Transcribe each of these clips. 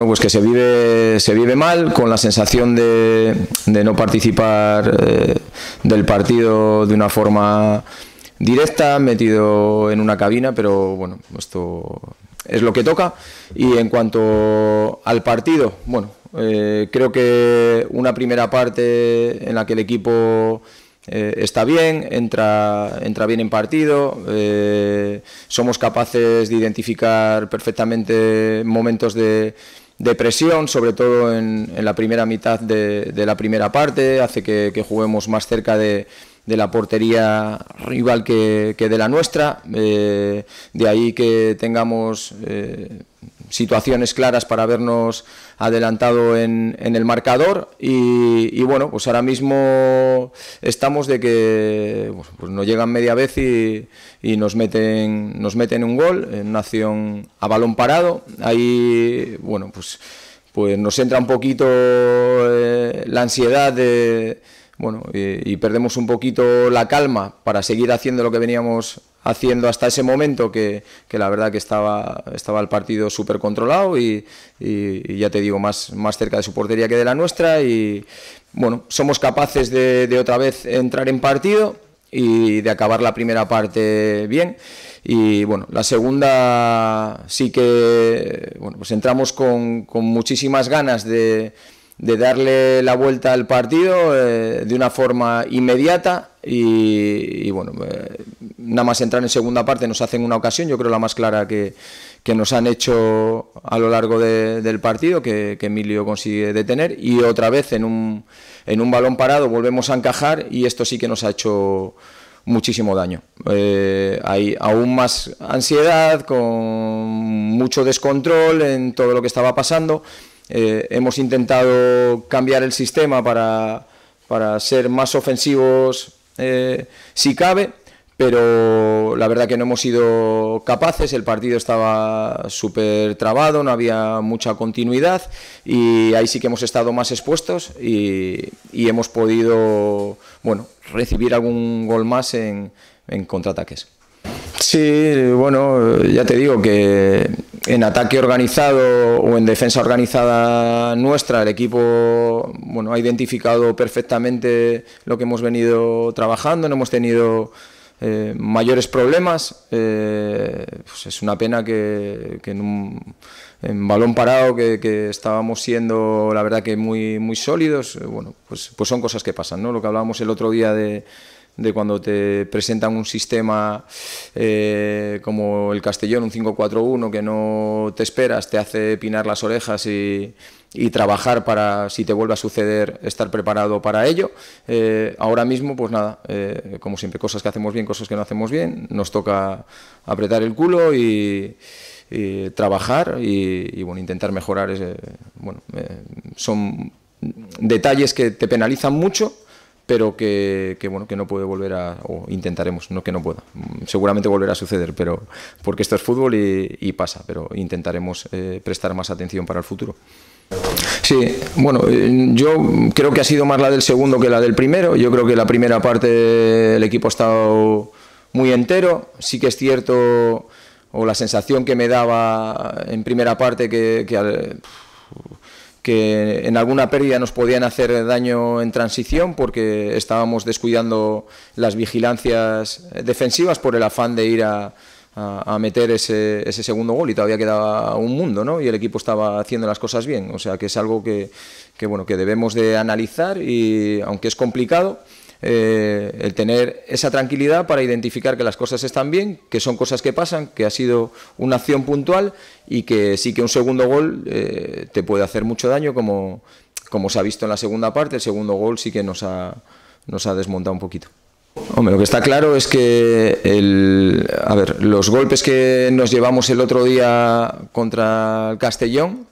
Pues que se vive, se vive mal, con la sensación de, no participar eh, del partido de una forma directa, metido en una cabina, pero bueno, esto es lo que toca. Y en cuanto al partido, bueno, eh, creo que una primera parte en la que el equipo eh, está bien, entra, entra bien en partido, somos capaces de identificar perfectamente momentos de de presión, sobre todo en, la primera mitad de, la primera parte, hace que, juguemos más cerca de, la portería rival que, de la nuestra, eh, de ahí que tengamos eh, situaciones claras para habernos adelantado en, en el marcador y, y, bueno, pues ahora mismo estamos de que pues nos llegan media vez y, y, nos, meten, nos meten un gol en una acción a balón parado. Ahí, bueno, pues, pues nos entra un poquito eh, la ansiedad de bueno, y, y, perdemos un poquito la calma para seguir haciendo lo que veníamos haciendo hasta ese momento que, la verdad que estaba, el partido súper controlado y, ya te digo, más, más cerca de su portería que de la nuestra y bueno, somos capaces de, otra vez entrar en partido y de acabar la primera parte bien y bueno, la segunda sí que bueno, pues entramos con, muchísimas ganas de, darle la vuelta al partido eh, de una forma inmediata y, bueno, eh, nada más entrar en segunda parte nos hacen una ocasión, yo creo la más clara que, nos han hecho a lo largo del partido, que, Emilio consigue detener, y otra vez en un, en un balón parado volvemos a encajar y esto sí que nos ha hecho muchísimo daño. Eh, hay aún más ansiedad, con mucho descontrol en todo lo que estaba pasando. Eh, hemos intentado cambiar el sistema para, para ser más ofensivos eh, si cabe, pero la verdad que no hemos sido capaces, el partido estaba súper trabado, no había mucha continuidad y ahí sí que hemos estado más expuestos y, hemos podido bueno, recibir algún gol más en, en contraataques. Sí, bueno, ya te digo que en ataque organizado o en defensa organizada nuestra, el equipo bueno, ha identificado perfectamente lo que hemos venido trabajando, no hemos tenido eh, mayores problemas. Eh, pues es una pena que, en, un, balón parado que, estábamos siendo, la verdad, que muy, muy sólidos. Eh, bueno, pues, pues son cosas que pasan, ¿no? Lo que hablábamos el otro día de de cuando te presentan un sistema eh, como el Castellón, un 5-4-1, que no te esperas, te hace pinar las orejas y, trabajar para, si te vuelve a suceder, estar preparado para ello. Eh, ahora mismo, pues nada, eh, como siempre, cosas que hacemos bien, cosas que no hacemos bien, nos toca apretar el culo y... trabajar y, bueno, intentar mejorar bueno, son detalles que te penalizan mucho, pero que, que, bueno que no puede volver a o intentaremos no que no pueda seguramente volverá a suceder pero porque esto es fútbol y, pasa pero intentaremos eh, prestar más atención para el futuro Sí, bueno, eh, yo creo que ha sido más la del segundo que la del primero. Yo creo que la primera parte el equipo ha estado muy entero. Sí que es cierto, o la sensación que me daba en primera parte que, que que en alguna pérdida nos podían hacer daño en transición porque estábamos descuidando las vigilancias defensivas por el afán de ir a, meter ese, ese, segundo gol y todavía quedaba un mundo, ¿no? Y el equipo estaba haciendo las cosas bien, o sea que es algo que, que bueno, que debemos de analizar y aunque es complicado, eh, el tener esa tranquilidad para identificar que las cosas están bien, que son cosas que pasan, que ha sido una acción puntual y que sí que un segundo gol eh, te puede hacer mucho daño, como, como se ha visto en la segunda parte, el segundo gol sí que nos ha, nos ha desmontado un poquito. Hombre, lo que está claro es que a ver, los golpes que nos llevamos el otro día contra el Castellón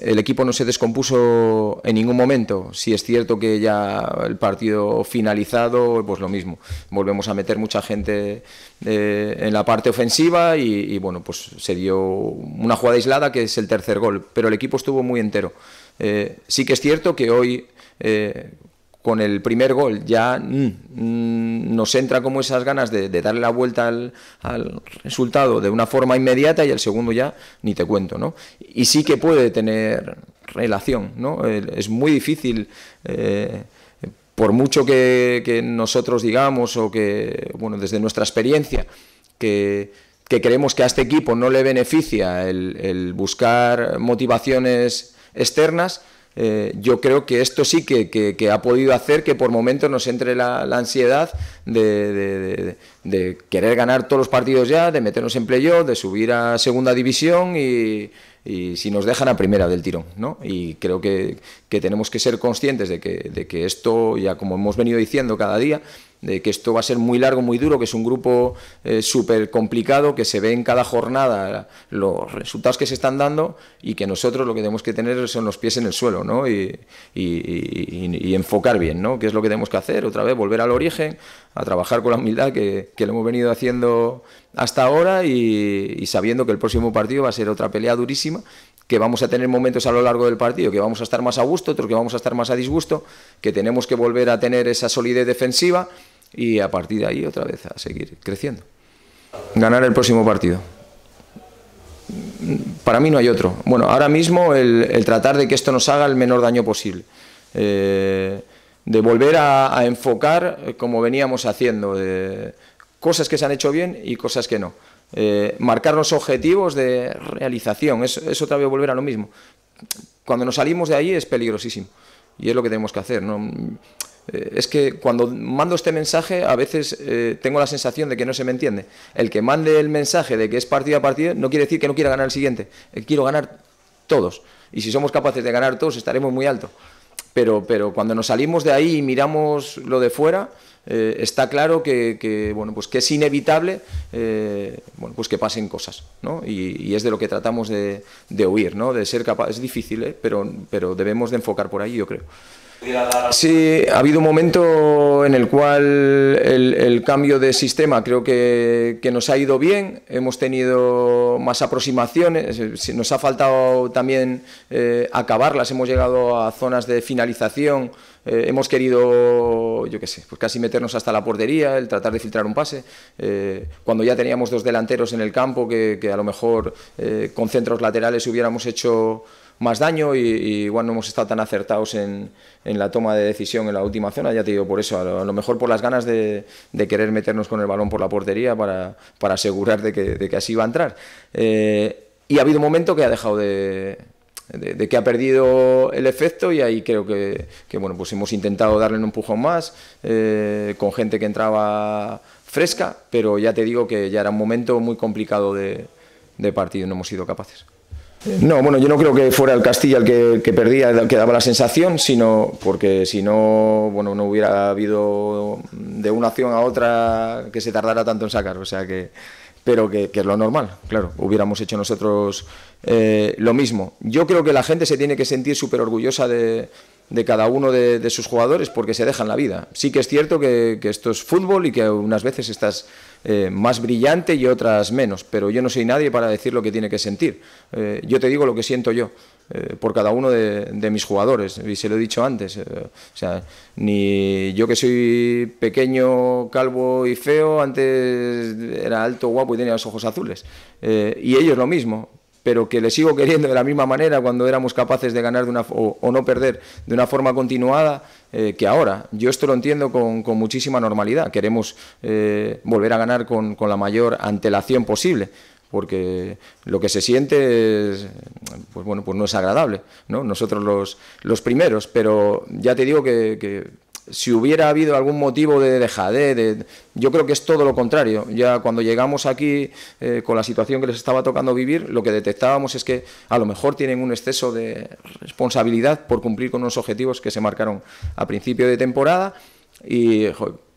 el equipo no se descompuso en ningún momento. Si es cierto que ya el partido finalizado, pues lo mismo. Volvemos a meter mucha gente eh, en la parte ofensiva y, bueno, pues se dio una jugada aislada que es el tercer gol. Pero el equipo estuvo muy entero. Eh, sí que es cierto que hoy eh, con el primer gol ya mm, mm, nos entra como esas ganas de, darle la vuelta al, resultado de una forma inmediata y el segundo ya ni te cuento, ¿no? Y sí que puede tener relación, ¿no? Es muy difícil, eh, por mucho que, nosotros digamos o que, bueno, desde nuestra experiencia, que, creemos que a este equipo no le beneficia el buscar motivaciones externas, eh, yo creo que esto sí que, ha podido hacer que por momentos nos entre la, ansiedad de, querer ganar todos los partidos ya, de meternos en playoff, de subir a segunda división y, si nos dejan a primera del tirón. ¿no? Y creo que, que tenemos que ser conscientes de que, de que esto, ya como hemos venido diciendo cada día, de que esto va a ser muy largo, muy duro, que es un grupo eh, súper complicado, que se ve en cada jornada los resultados que se están dando y que nosotros lo que tenemos que tener son los pies en el suelo ¿no? y, enfocar bien, ¿no? ...que es lo que tenemos que hacer, otra vez volver al origen, a trabajar con la humildad que, que lo hemos venido haciendo hasta ahora y sabiendo que el próximo partido va a ser otra pelea durísima que vamos a tener momentos a lo largo del partido que vamos a estar más a gusto, otros que vamos a estar más a disgusto, que tenemos que volver a tener esa solidez defensiva y a partir de ahí otra vez a seguir creciendo. Ganar el próximo partido. Para mí no hay otro. Bueno, ahora mismo el, tratar de que esto nos haga el menor daño posible. Eh, de volver a, enfocar eh, como veníamos haciendo, de eh, cosas que se han hecho bien y cosas que no. Marcar marcarnos objetivos de realización, es, otra vez volver a lo mismo. Cuando nos salimos de ahí es peligrosísimo y es lo que tenemos que hacer. ¿no? Eh, es que cuando mando este mensaje a veces eh, tengo la sensación de que no se me entiende. El que mande el mensaje de que es partido a partido no quiere decir que no quiera ganar el siguiente. Eh, quiero ganar todos. Y si somos capaces de ganar todos estaremos muy alto. Pero, cuando nos salimos de ahí y miramos lo de fuera, está claro que, pues que es inevitable pues que pasen cosas. ¿no? Y, es de lo que tratamos de, oír, ¿no? de ser Es difícil, pero, pero debemos de enfocar por ahí, yo creo. Sí, ha habido un momento en el cual el, cambio de sistema creo que, nos ha ido bien, hemos tenido más aproximaciones, nos ha faltado también eh, acabarlas, hemos llegado a zonas de finalización eh, hemos querido, yo qué sé, pues casi meternos hasta la portería, el tratar de filtrar un pase, eh, cuando ya teníamos dos delanteros en el campo que, a lo mejor eh, con centros laterales hubiéramos hecho más daño y, igual no hemos estado tan acertados en, la toma de decisión en la última zona, ya te digo, por eso, a lo, mejor por las ganas de, querer meternos con el balón por la portería para, asegurar de que, de que así iba a entrar. y ha habido un momento que ha dejado de, de, que ha perdido el efecto y ahí creo que, bueno, pues hemos intentado darle un empujón más eh, con gente que entraba fresca, pero ya te digo que ya era un momento muy complicado de, de partido, no hemos sido capaces. No, bueno, yo no creo que fuera el Castilla el que, perdía, el que daba la sensación, sino porque si no, bueno, no hubiera habido de una acción a otra que se tardara tanto en sacar. O sea que, pero que, es lo normal, claro, hubiéramos hecho nosotros eh, lo mismo. Yo creo que la gente se tiene que sentir súper orgullosa de, cada uno de, sus jugadores porque se dejan la vida. Sí que es cierto que, que esto es fútbol y que unas veces estás eh, más brillante y otras menos, pero yo no soy nadie para decir lo que tiene que sentir. Eh, yo te digo lo que siento yo eh, por cada uno de, de, mis jugadores, y se lo he dicho antes. o sea, ni yo que soy pequeño, calvo y feo, antes era alto, guapo y tenía los ojos azules. y ellos lo mismo pero que le sigo queriendo de la misma manera cuando éramos capaces de ganar de una, o, no perder de una forma continuada eh, que ahora. Yo esto lo entiendo con, muchísima normalidad. Queremos eh, volver a ganar con, la mayor antelación posible porque lo que se siente es, pues bueno, pues no es agradable, ¿no? Nosotros los, los primeros, pero ya te digo que si hubiera habido algún motivo de dejadez, yo creo que es todo lo contrario. Ya cuando llegamos aquí eh, con la situación que les estaba tocando vivir, lo que detectábamos es que a lo mejor tienen un exceso de responsabilidad por cumplir con los objetivos que se marcaron a principio de temporada y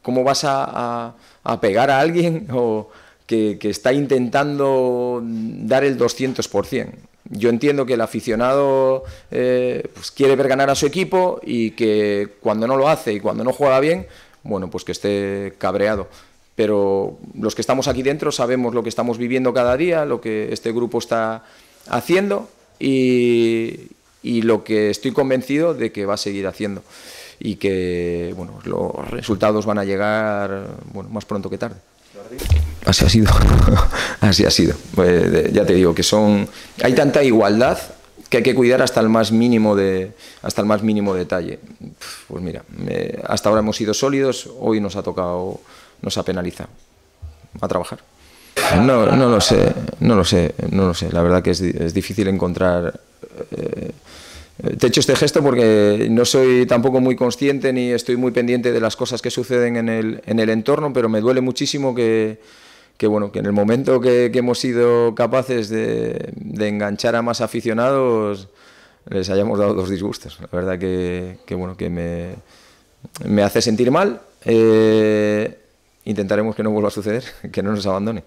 cómo vas a, pegar a alguien que, que está intentando dar el 200%. Yo entiendo que el aficionado eh, pues, quiere ver ganar a su equipo y que cuando no lo hace y cuando no juega bien, bueno, pues que esté cabreado. Pero los que estamos aquí dentro sabemos lo que estamos viviendo cada día, lo que este grupo está haciendo y, y lo que estoy convencido de que va a seguir haciendo y que bueno, los resultados van a llegar bueno, más pronto que tarde así ha sido, así ha sido. Eh, ya te digo que son, hay tanta igualdad que hay que cuidar hasta el más mínimo de, hasta el más mínimo detalle. Pues mira, eh, hasta ahora hemos sido sólidos, hoy nos ha tocado, nos ha penalizado a trabajar. No, lo sé, no lo sé, no lo sé. La verdad que es, difícil encontrar. Eh, eh te hecho este gesto porque no soy tampoco muy consciente ni estoy muy pendiente de las cosas que suceden en el entorno, pero me duele muchísimo que, que bueno, que en el momento que, hemos sido capaces de, enganchar a más aficionados, les hayamos dado dos disgustos. La verdad que, bueno, que me, hace sentir mal. Eh, intentaremos que no vuelva a suceder, que no nos abandone.